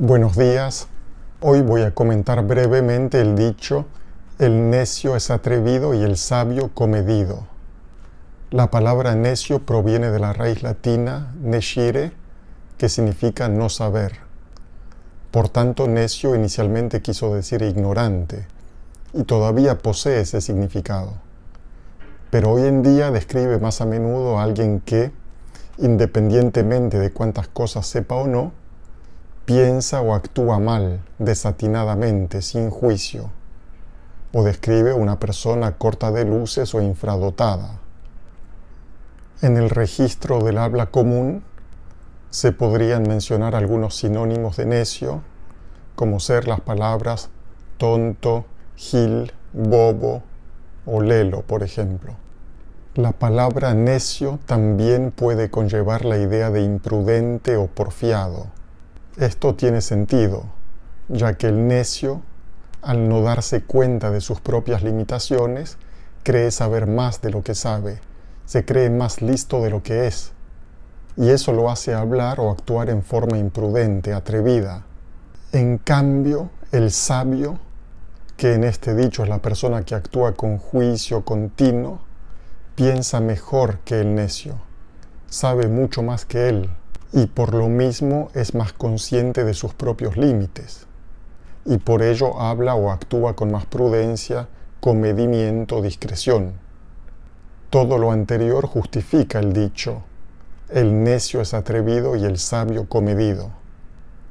Buenos días. Hoy voy a comentar brevemente el dicho el necio es atrevido y el sabio comedido. La palabra necio proviene de la raíz latina necire, que significa no saber. Por tanto, necio inicialmente quiso decir ignorante, y todavía posee ese significado. Pero hoy en día describe más a menudo a alguien que, independientemente de cuántas cosas sepa o no, piensa o actúa mal, desatinadamente, sin juicio, o describe una persona corta de luces o infradotada. En el registro del habla común se podrían mencionar algunos sinónimos de necio, como ser las palabras tonto, gil, bobo o lelo, por ejemplo. La palabra necio también puede conllevar la idea de imprudente o porfiado. Esto tiene sentido, ya que el necio, al no darse cuenta de sus propias limitaciones, cree saber más de lo que sabe, se cree más listo de lo que es, y eso lo hace hablar o actuar en forma imprudente, atrevida. En cambio, el sabio, que en este dicho es la persona que actúa con juicio continuo, piensa mejor que el necio, sabe mucho más que él, y por lo mismo es más consciente de sus propios límites, y por ello habla o actúa con más prudencia, comedimiento, discreción. Todo lo anterior justifica el dicho, el necio es atrevido y el sabio comedido.